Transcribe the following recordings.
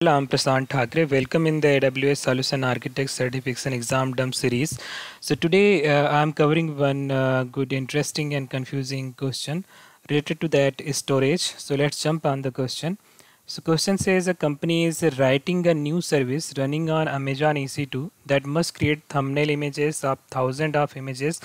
Hello, I'm Prasant Thakre. Welcome in the AWS Solution Architect Certification Exam Dump series. So today uh, I'm covering one uh, good, interesting and confusing question related to that storage. So let's jump on the question. So question says a company is writing a new service running on Amazon EC2 that must create thumbnail images of thousands of images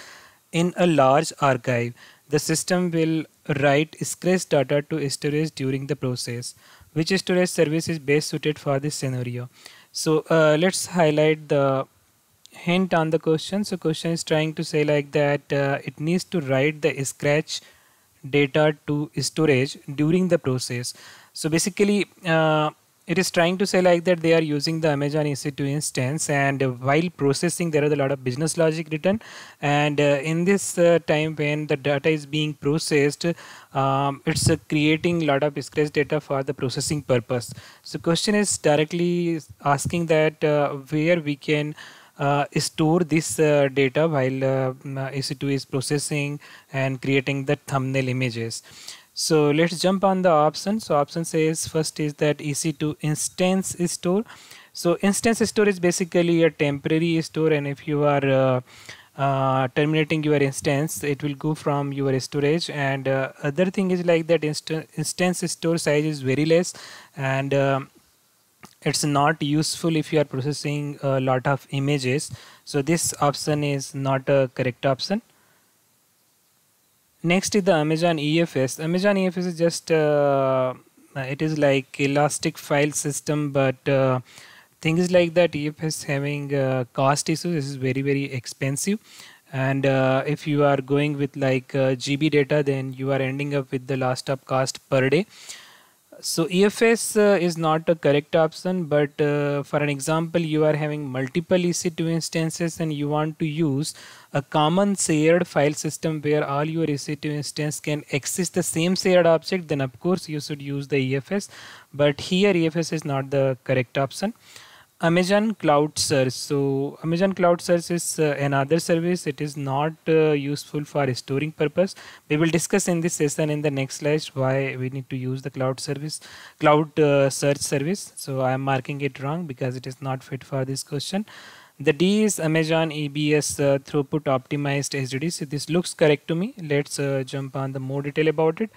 in a large archive. The system will write scratch data to storage during the process. Which storage service is best suited for this scenario? So uh, let's highlight the hint on the question. So question is trying to say like that uh, it needs to write the scratch data to storage during the process. So basically uh, it is trying to say like that they are using the Amazon EC2 instance and while processing there is a lot of business logic written and uh, in this uh, time when the data is being processed um, it's uh, creating a lot of scratch data for the processing purpose so question is directly asking that uh, where we can uh, store this uh, data while EC2 is processing and creating the thumbnail images so let's jump on the option. So option says first is that EC2 instance store. So instance store is basically a temporary store and if you are uh, uh, terminating your instance it will go from your storage and uh, other thing is like that inst instance store size is very less and uh, it's not useful if you are processing a lot of images so this option is not a correct option next is the amazon efs amazon efs is just uh, uh, it is like elastic file system but uh, things like that efs having uh, cost issues this is very very expensive and uh, if you are going with like uh, gb data then you are ending up with the last up cost per day so EFS uh, is not a correct option, but uh, for an example, you are having multiple EC2 instances and you want to use a common shared file system where all your EC2 instance can access the same shared object, then of course you should use the EFS. But here EFS is not the correct option. Amazon Cloud Search. So Amazon Cloud Search is uh, another service. It is not uh, useful for storing purpose. We will discuss in this session in the next slide why we need to use the cloud service, cloud uh, search service. So I am marking it wrong because it is not fit for this question. The D is Amazon EBS uh, throughput optimized HDD. So this looks correct to me. Let's uh, jump on the more detail about it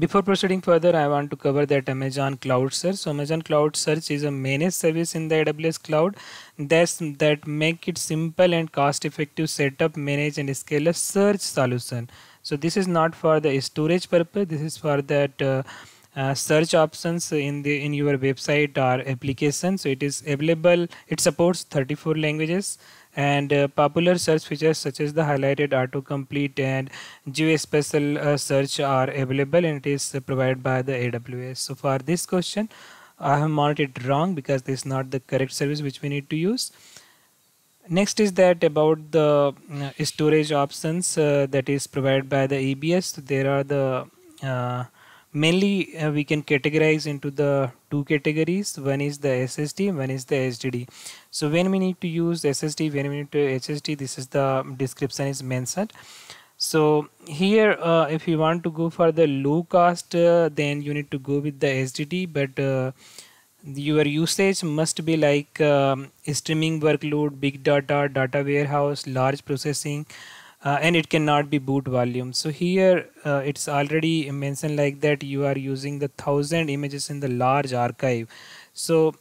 before proceeding further i want to cover that amazon cloud search so amazon cloud search is a managed service in the aws cloud that's that make it simple and cost effective setup manage and scale a search solution so this is not for the storage purpose this is for that uh, uh, search options in the in your website or application so it is available it supports 34 languages and uh, popular search features such as the highlighted autocomplete and geospatial uh, search are available and it is provided by the AWS. So for this question, I have marked it wrong because this is not the correct service which we need to use. Next is that about the uh, storage options uh, that is provided by the EBS. So there are the uh, mainly uh, we can categorize into the two categories one is the SSD one is the HDD so when we need to use SSD when we need to HSD this is the description is mentioned so here uh, if you want to go for the low cost uh, then you need to go with the HDD. but uh, your usage must be like um, streaming workload big data data warehouse large processing uh, and it cannot be boot volume so here uh, it's already mentioned like that you are using the thousand images in the large archive so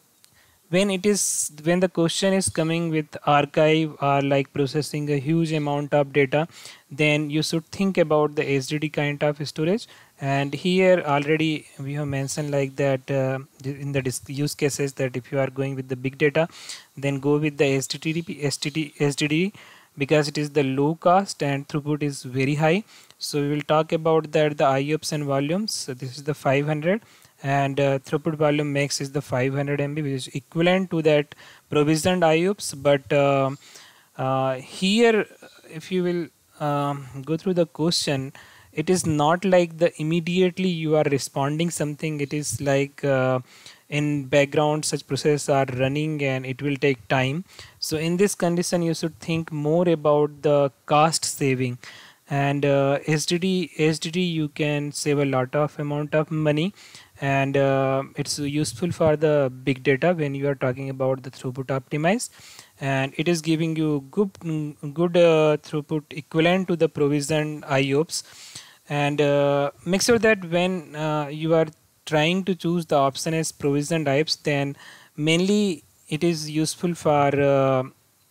when it is when the question is coming with archive or like processing a huge amount of data then you should think about the HDD kind of storage and here already we have mentioned like that uh, in the use cases that if you are going with the big data then go with the http http sdd because it is the low cost and throughput is very high so we will talk about that the IOPS and volumes so this is the 500 and uh, throughput volume max is the 500 MB which is equivalent to that provisioned IOPS but uh, uh, here if you will um, go through the question it is not like the immediately you are responding something it is like uh, in background such process are running and it will take time so in this condition you should think more about the cost saving and uh, SDD SDD you can save a lot of amount of money and uh, it's useful for the big data when you are talking about the throughput optimize and it is giving you good good uh, throughput equivalent to the provisioned IOPS and uh, make sure that when uh, you are trying to choose the option as provisioned IOPS then mainly it is useful for uh,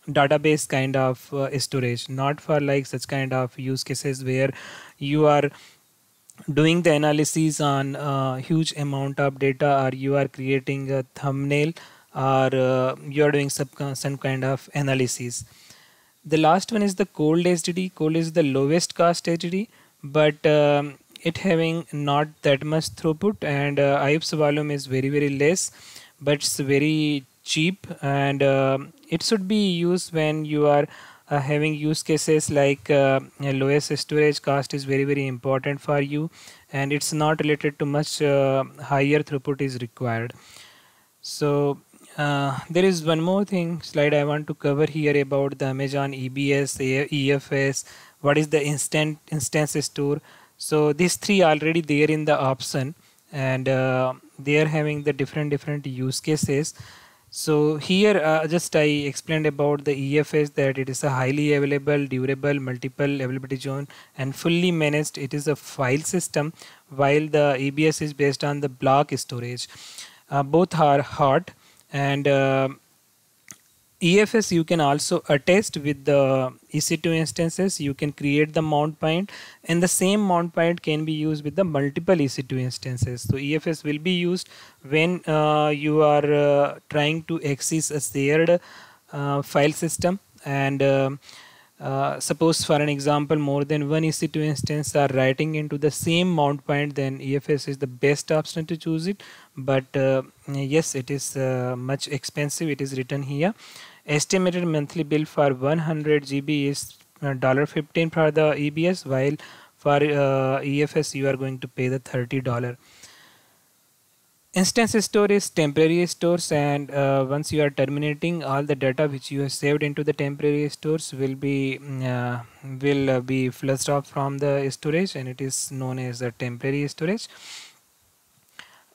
database kind of uh, storage not for like such kind of use cases where you are doing the analysis on a uh, huge amount of data or you are creating a thumbnail or uh, you are doing some, some kind of analysis the last one is the cold HDD cold is the lowest cost HDD but um, it having not that much throughput and uh, ips volume is very very less but it's very cheap and um, it should be used when you are uh, having use cases like uh, lowest storage cost is very very important for you and it's not related to much uh, higher throughput is required so uh, there is one more thing slide I want to cover here about the Amazon EBS, EFS, what is the instant instance store. So these three already there in the option and uh, they are having the different different use cases so here uh, just I explained about the EFS that it is a highly available, durable, multiple availability zone and fully managed. It is a file system while the EBS is based on the block storage. Uh, both are hard and uh, EFS you can also attest with the EC2 instances you can create the mount point and the same mount point can be used with the multiple EC2 instances so EFS will be used when uh, you are uh, trying to access a shared uh, file system and uh, uh, suppose for an example more than one EC2 instance are writing into the same mount point then EFS is the best option to choose it but uh, yes it is uh, much expensive it is written here estimated monthly bill for 100 GB is uh, 15 for the EBS while for uh, EFS you are going to pay the $30 Instance store is temporary stores and uh, once you are terminating all the data which you have saved into the temporary stores will be mm, uh, will uh, be flushed off from the storage and it is known as the temporary storage.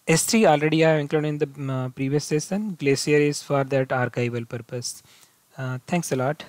S3 already I have included in the mm, uh, previous session. Glacier is for that archival purpose. Uh, thanks a lot.